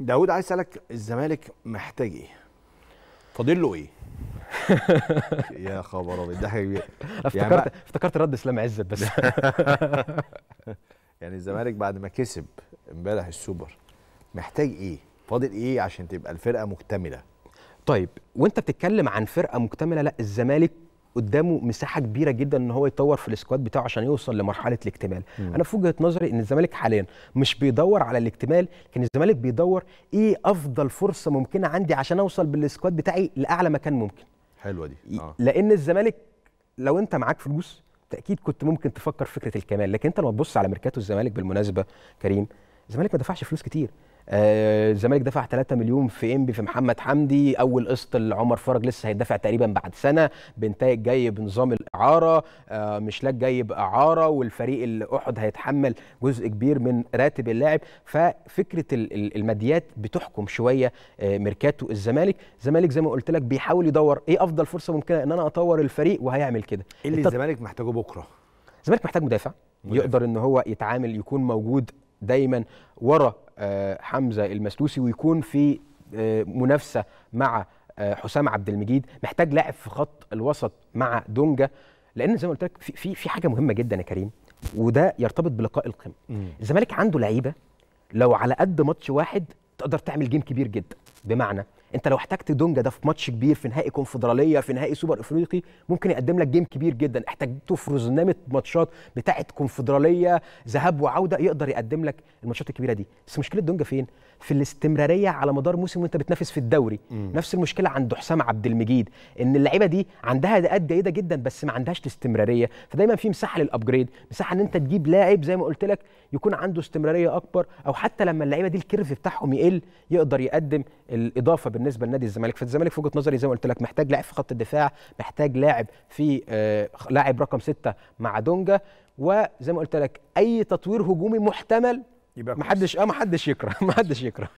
داود عايز اسالك الزمالك محتاج ايه؟ فاضل له ايه؟ يا خبر ابيض ده حاجه يعني افتكرت افتكرت رد اسلام عزت بس يعني الزمالك بعد ما كسب امبارح السوبر محتاج ايه؟ فاضل ايه عشان تبقى الفرقه مكتمله؟ طيب وانت بتتكلم عن فرقه مكتمله لا الزمالك قدامه مساحه كبيره جدا ان هو يطور في السكواد بتاعه عشان يوصل لمرحله الاكتمال مم. انا في وجهه نظري ان الزمالك حاليا مش بيدور على الاكتمال لكن الزمالك بيدور ايه افضل فرصه ممكنه عندي عشان اوصل بالسكواد بتاعي لاعلى مكان ممكن حلوه دي آه. لان الزمالك لو انت معاك فلوس تاكيد كنت ممكن تفكر فكره الكمال لكن انت لما تبص على ميركاتو الزمالك بالمناسبه كريم الزمالك ما دفعش فلوس كتير آه، الزمالك دفع 3 مليون في انبي في محمد حمدي اول قسط لعمر فرج لسه هيدفع تقريبا بعد سنه بنتايج جاي بنظام الاعاره آه، مشلاك جاي باعاره والفريق الاحد هيتحمل جزء كبير من راتب اللاعب ففكره الماديات بتحكم شويه آه، ميركاتو الزمالك الزمالك زي ما قلت لك بيحاول يدور ايه افضل فرصه ممكنه ان انا اطور الفريق وهيعمل كده ايه اللي الزمالك محتاجه بكره الزمالك محتاج مدافع, مدافع. يقدر ان هو يتعامل يكون موجود دايما ورا آه، حمزه المسلوسي ويكون في آه، منافسه مع آه، حسام عبد المجيد محتاج لاعب في خط الوسط مع دونجا لان زي ما قلت لك في في حاجه مهمه جدا يا كريم وده يرتبط بلقاء القمه الزمالك عنده لعيبه لو على قد ماتش واحد تقدر تعمل جيم كبير جدا بمعنى انت لو احتجت دونجا ده في ماتش كبير في نهائي كونفدراليه في نهائي سوبر افريقي ممكن يقدم لك جيم كبير جدا احتجته في رزنامه ماتشات بتاعه كونفدراليه ذهاب وعوده يقدر يقدم لك الماتشات الكبيره دي بس مشكله دونجا فين في الاستمراريه على مدار موسم وانت بتنافس في الدوري م. نفس المشكله عند حسام عبد المجيد ان اللعيبه دي عندها اداءات جيده جدا بس ما عندهاش الاستمراريه فدايما في مساحه للابجريد مساحه ان انت تجيب لاعب زي ما قلت لك يكون عنده استمراريه اكبر او حتى لما اللعيبه دي الكيرف بتاعهم يقل يقدر يقدم الاضافه بالنسبه لنادي الزمالك فالزمالك في وجهه نظري زي ما قلت لك محتاج لاعب في خط الدفاع محتاج لاعب في آه، لاعب رقم ستة مع دونجا وزي ما قلت لك اي تطوير هجومي محتمل يبقى محدش اه محدش يكره محدش يكره